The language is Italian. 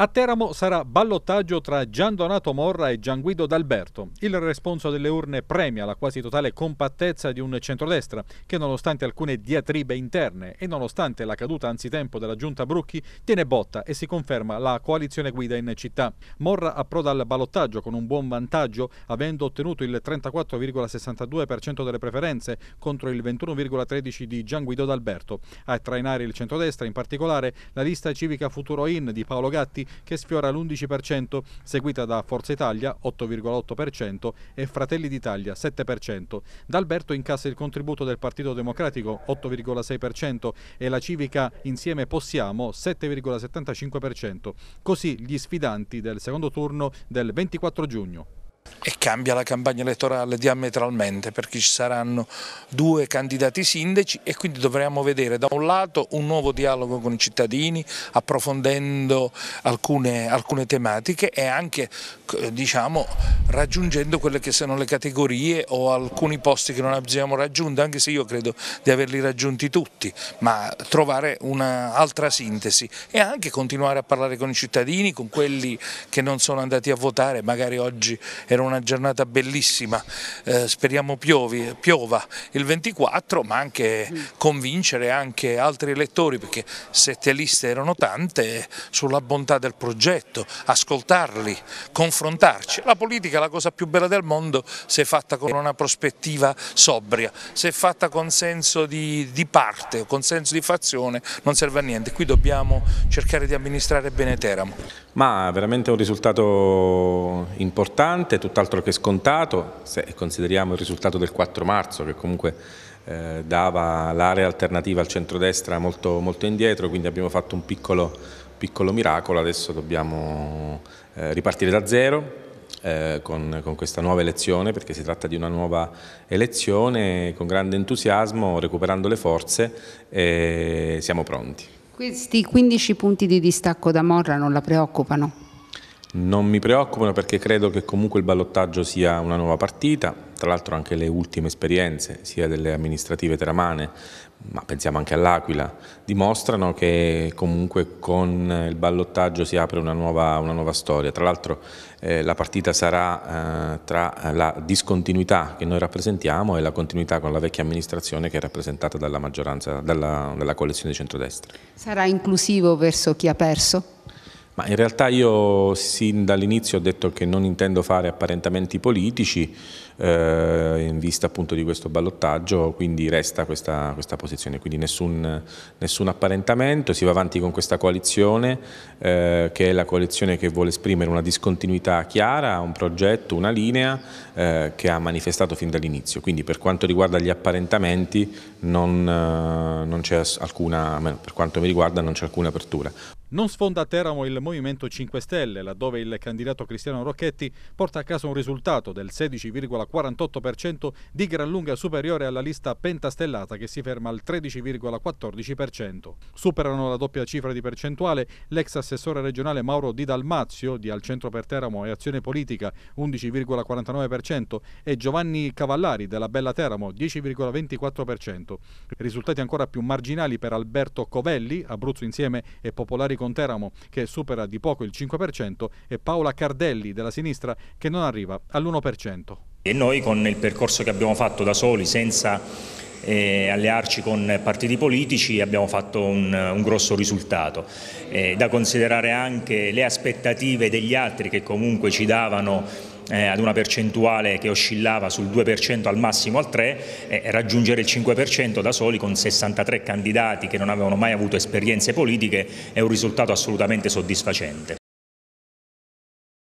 A Teramo sarà ballottaggio tra Gian Donato Morra e Gian Guido D'Alberto. Il responso delle urne premia la quasi totale compattezza di un centrodestra che nonostante alcune diatribe interne e nonostante la caduta anzitempo della giunta Brucchi tiene botta e si conferma la coalizione guida in città. Morra approda al ballottaggio con un buon vantaggio avendo ottenuto il 34,62% delle preferenze contro il 21,13% di Gian Guido D'Alberto. A trainare il centrodestra in particolare la lista civica Futuro In di Paolo Gatti che sfiora l'11%, seguita da Forza Italia 8,8% e Fratelli d'Italia 7%. D'Alberto incassa il contributo del Partito Democratico 8,6% e la Civica Insieme Possiamo 7,75%. Così gli sfidanti del secondo turno del 24 giugno e cambia la campagna elettorale diametralmente perché ci saranno due candidati sindaci e quindi dovremo vedere da un lato un nuovo dialogo con i cittadini approfondendo alcune, alcune tematiche e anche eh, diciamo, raggiungendo quelle che sono le categorie o alcuni posti che non abbiamo raggiunto anche se io credo di averli raggiunti tutti ma trovare un'altra sintesi e anche continuare a parlare con i cittadini, con quelli che non sono andati a votare magari oggi era una una giornata bellissima, eh, speriamo piovi, piova il 24 ma anche convincere anche altri elettori perché sette liste erano tante sulla bontà del progetto, ascoltarli, confrontarci. La politica è la cosa più bella del mondo se fatta con una prospettiva sobria, se fatta con senso di, di parte con senso di fazione non serve a niente, qui dobbiamo cercare di amministrare bene Teramo. Ma veramente un risultato importante, tutta tutt'altro che scontato, se consideriamo il risultato del 4 marzo che comunque eh, dava l'area alternativa al centrodestra molto, molto indietro, quindi abbiamo fatto un piccolo, piccolo miracolo, adesso dobbiamo eh, ripartire da zero, eh, con, con, questa nuova elezione, perché si tratta di una nuova elezione, con grande entusiasmo, recuperando le forze, eh, siamo pronti. Questi 15 punti di distacco da Morra non la preoccupano? Non mi preoccupano perché credo che comunque il ballottaggio sia una nuova partita, tra l'altro anche le ultime esperienze, sia delle amministrative teramane, ma pensiamo anche all'Aquila, dimostrano che comunque con il ballottaggio si apre una nuova, una nuova storia. Tra l'altro eh, la partita sarà eh, tra la discontinuità che noi rappresentiamo e la continuità con la vecchia amministrazione che è rappresentata dalla maggioranza, dalla, dalla coalizione di centrodestra. Sarà inclusivo verso chi ha perso? Ma in realtà io sin dall'inizio ho detto che non intendo fare apparentamenti politici eh, in vista appunto di questo ballottaggio, quindi resta questa, questa posizione, quindi nessun, nessun, apparentamento, si va avanti con questa coalizione eh, che è la coalizione che vuole esprimere una discontinuità chiara, un progetto, una linea eh, che ha manifestato fin dall'inizio, quindi per quanto riguarda gli apparentamenti non, eh, non c'è alcuna, per quanto mi riguarda non c'è alcuna apertura. Non sfonda a Teramo il Movimento 5 Stelle, laddove il candidato Cristiano Rocchetti porta a casa un risultato del 16,48% di gran lunga superiore alla lista pentastellata che si ferma al 13,14%. Superano la doppia cifra di percentuale l'ex assessore regionale Mauro Di Dalmazio di Al Centro per Teramo e Azione Politica 11,49% e Giovanni Cavallari della Bella Teramo 10,24%. Risultati ancora più marginali per Alberto Covelli, Abruzzo Insieme e Popolari con Teramo che supera di poco il 5% e Paola Cardelli della sinistra che non arriva all'1%. E noi con il percorso che abbiamo fatto da soli, senza eh, allearci con partiti politici abbiamo fatto un, un grosso risultato. Eh, da considerare anche le aspettative degli altri che comunque ci davano eh, ad una percentuale che oscillava sul 2% al massimo al 3%, eh, raggiungere il 5% da soli con 63 candidati che non avevano mai avuto esperienze politiche è un risultato assolutamente soddisfacente.